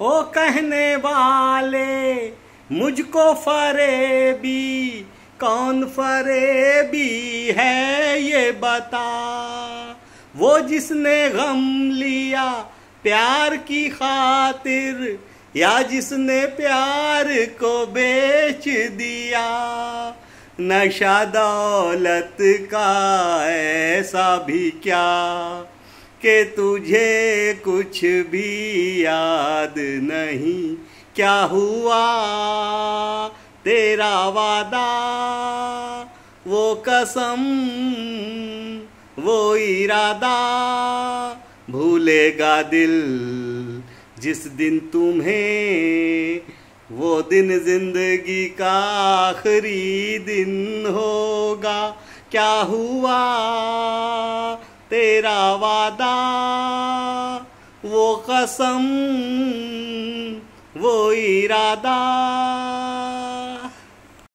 ओ कहने वाले मुझको फरेबी कौन फरेबी है ये बता वो जिसने गम लिया प्यार की खातिर या जिसने प्यार को बेच दिया नशा दौलत का ऐसा भी क्या के तुझे कुछ भी याद नहीं क्या हुआ तेरा वादा वो कसम वो इरादा भूलेगा दिल जिस दिन तुम्हें वो दिन जिंदगी का आखिरी दिन होगा क्या हुआ तेरा वादा वो कसम वो इरादा